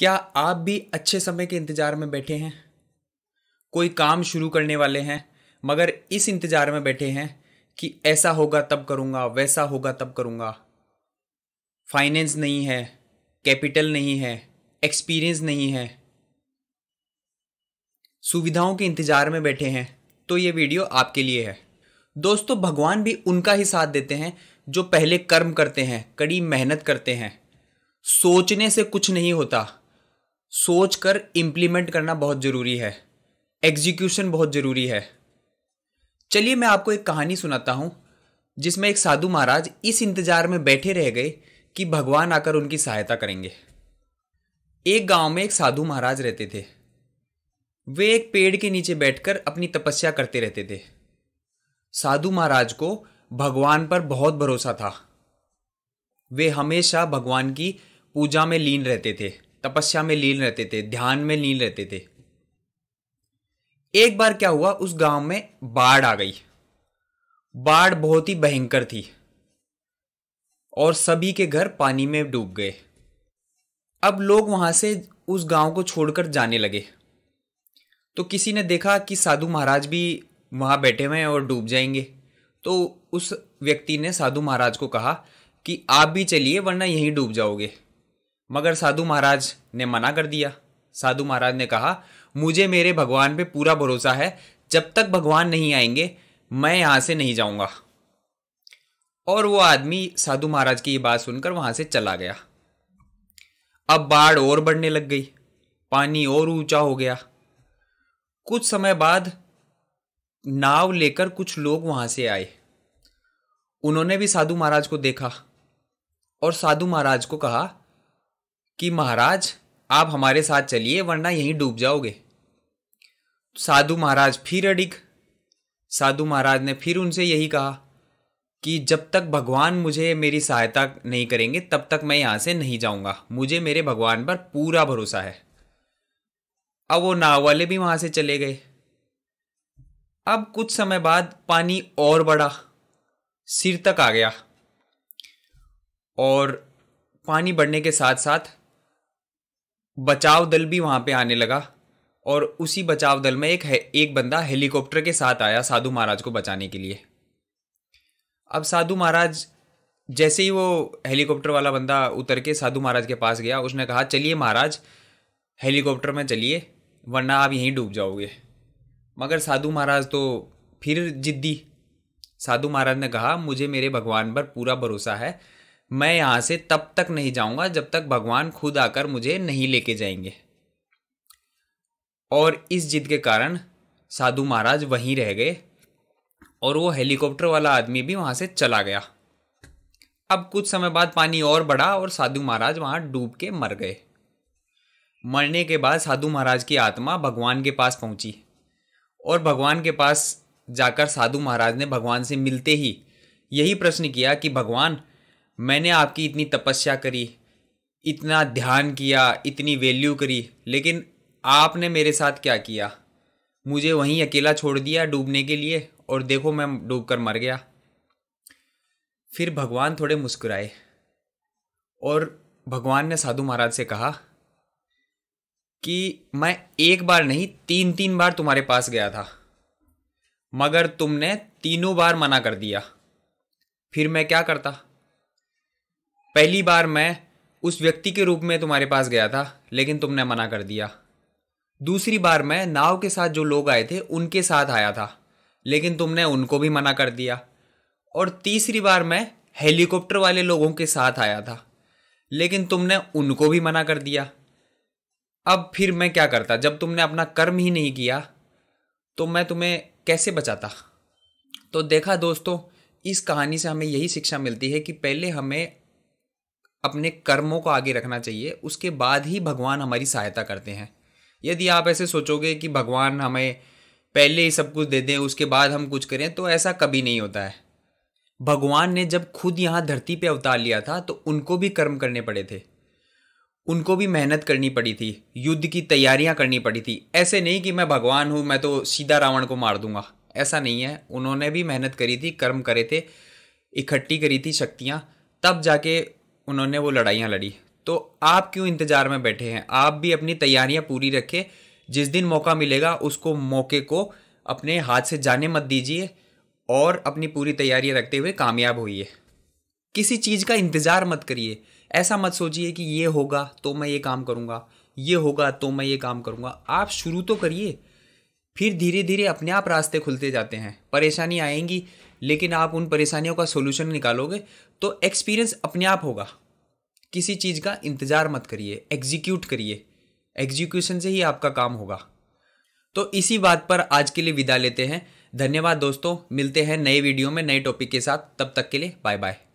क्या आप भी अच्छे समय के इंतज़ार में बैठे हैं कोई काम शुरू करने वाले हैं मगर इस इंतज़ार में बैठे हैं कि ऐसा होगा तब करूँगा वैसा होगा तब करूंगा फाइनेंस नहीं है कैपिटल नहीं है एक्सपीरियंस नहीं है सुविधाओं के इंतज़ार में बैठे हैं तो ये वीडियो आपके लिए है दोस्तों भगवान भी उनका ही साथ देते हैं जो पहले कर्म करते हैं कड़ी मेहनत करते हैं सोचने से कुछ नहीं होता सोच कर इम्प्लीमेंट करना बहुत ज़रूरी है एग्जीक्यूशन बहुत ज़रूरी है चलिए मैं आपको एक कहानी सुनाता हूँ जिसमें एक साधु महाराज इस इंतज़ार में बैठे रह गए कि भगवान आकर उनकी सहायता करेंगे एक गांव में एक साधु महाराज रहते थे वे एक पेड़ के नीचे बैठकर अपनी तपस्या करते रहते थे साधु महाराज को भगवान पर बहुत भरोसा था वे हमेशा भगवान की पूजा में लीन रहते थे तपस्या में लीन रहते थे ध्यान में लीन रहते थे एक बार क्या हुआ उस गांव में बाढ़ आ गई बाढ़ बहुत ही भयंकर थी और सभी के घर पानी में डूब गए अब लोग वहां से उस गांव को छोड़कर जाने लगे तो किसी ने देखा कि साधु महाराज भी वहां बैठे हुए हैं और डूब जाएंगे तो उस व्यक्ति ने साधु महाराज को कहा कि आप भी चलिए वरना यहीं डूब जाओगे मगर साधु महाराज ने मना कर दिया साधु महाराज ने कहा मुझे मेरे भगवान पे पूरा भरोसा है जब तक भगवान नहीं आएंगे मैं यहाँ से नहीं जाऊँगा और वो आदमी साधु महाराज की ये बात सुनकर वहाँ से चला गया अब बाढ़ और बढ़ने लग गई पानी और ऊंचा हो गया कुछ समय बाद नाव लेकर कुछ लोग वहाँ से आए उन्होंने भी साधु महाराज को देखा और साधु महाराज को कहा कि महाराज आप हमारे साथ चलिए वरना यहीं डूब जाओगे साधु महाराज फिर अड़िग साधु महाराज ने फिर उनसे यही कहा कि जब तक भगवान मुझे मेरी सहायता नहीं करेंगे तब तक मैं यहाँ से नहीं जाऊँगा मुझे मेरे भगवान पर पूरा भरोसा है अब वो नाव वाले भी वहाँ से चले गए अब कुछ समय बाद पानी और बढ़ा सिर तक आ गया और पानी बढ़ने के साथ साथ बचाव दल भी वहाँ पे आने लगा और उसी बचाव दल में एक है, एक बंदा हेलीकॉप्टर के साथ आया साधु महाराज को बचाने के लिए अब साधु महाराज जैसे ही वो हेलीकॉप्टर वाला बंदा उतर के साधु महाराज के पास गया उसने कहा चलिए महाराज हेलीकॉप्टर में चलिए वरना आप यहीं डूब जाओगे मगर साधु महाराज तो फिर जिद्दी साधु महाराज ने कहा मुझे मेरे भगवान पर पूरा भरोसा है मैं यहाँ से तब तक नहीं जाऊँगा जब तक भगवान खुद आकर मुझे नहीं लेके जाएंगे और इस जिद के कारण साधु महाराज वहीं रह गए और वो हेलीकॉप्टर वाला आदमी भी वहाँ से चला गया अब कुछ समय बाद पानी और बढ़ा और साधु महाराज वहाँ डूब के मर गए मरने के बाद साधु महाराज की आत्मा भगवान के पास पहुँची और भगवान के पास जाकर साधु महाराज ने भगवान से मिलते ही यही प्रश्न किया कि भगवान मैंने आपकी इतनी तपस्या करी इतना ध्यान किया इतनी वैल्यू करी लेकिन आपने मेरे साथ क्या किया मुझे वहीं अकेला छोड़ दिया डूबने के लिए और देखो मैं डूब कर मर गया फिर भगवान थोड़े मुस्कुराए और भगवान ने साधु महाराज से कहा कि मैं एक बार नहीं तीन तीन बार तुम्हारे पास गया था मगर तुमने तीनों बार मना कर दिया फिर मैं क्या करता पहली बार मैं उस व्यक्ति के रूप में तुम्हारे पास गया था लेकिन तुमने मना कर दिया दूसरी बार मैं नाव के साथ जो लोग आए थे उनके साथ आया था लेकिन तुमने उनको भी मना कर दिया और तीसरी बार मैं हेलीकॉप्टर वाले लोगों के साथ आया था लेकिन तुमने उनको भी मना कर दिया अब फिर मैं क्या करता जब तुमने अपना कर्म ही नहीं किया तो मैं तुम्हें कैसे बचाता तो देखा दोस्तों इस कहानी से हमें यही शिक्षा मिलती है कि पहले हमें अपने कर्मों को आगे रखना चाहिए उसके बाद ही भगवान हमारी सहायता करते हैं यदि आप ऐसे सोचोगे कि भगवान हमें पहले ही सब कुछ दे दें उसके बाद हम कुछ करें तो ऐसा कभी नहीं होता है भगवान ने जब खुद यहाँ धरती पे अवतार लिया था तो उनको भी कर्म करने पड़े थे उनको भी मेहनत करनी पड़ी थी युद्ध की तैयारियां करनी पड़ी थी ऐसे नहीं कि मैं भगवान हूँ मैं तो सीधा रावण को मार दूंगा ऐसा नहीं है उन्होंने भी मेहनत करी थी कर्म करे थे इकट्ठी करी थी शक्तियाँ तब जाके उन्होंने वो लड़ाइयाँ लड़ी तो आप क्यों इंतज़ार में बैठे हैं आप भी अपनी तैयारियाँ पूरी रखें जिस दिन मौका मिलेगा उसको मौके को अपने हाथ से जाने मत दीजिए और अपनी पूरी तैयारियाँ रखते हुए कामयाब होइए किसी चीज़ का इंतज़ार मत करिए ऐसा मत सोचिए कि ये होगा तो मैं ये काम करूँगा ये होगा तो मैं ये काम करूँगा आप शुरू तो करिए फिर धीरे धीरे अपने आप रास्ते खुलते जाते हैं परेशानी आएंगी लेकिन आप उन परेशानियों का सोल्यूशन निकालोगे तो एक्सपीरियंस अपने आप होगा किसी चीज़ का इंतज़ार मत करिए एग्जीक्यूट करिए एग्जीक्यूशन से ही आपका काम होगा तो इसी बात पर आज के लिए विदा लेते हैं धन्यवाद दोस्तों मिलते हैं नए वीडियो में नए टॉपिक के साथ तब तक के लिए बाय बाय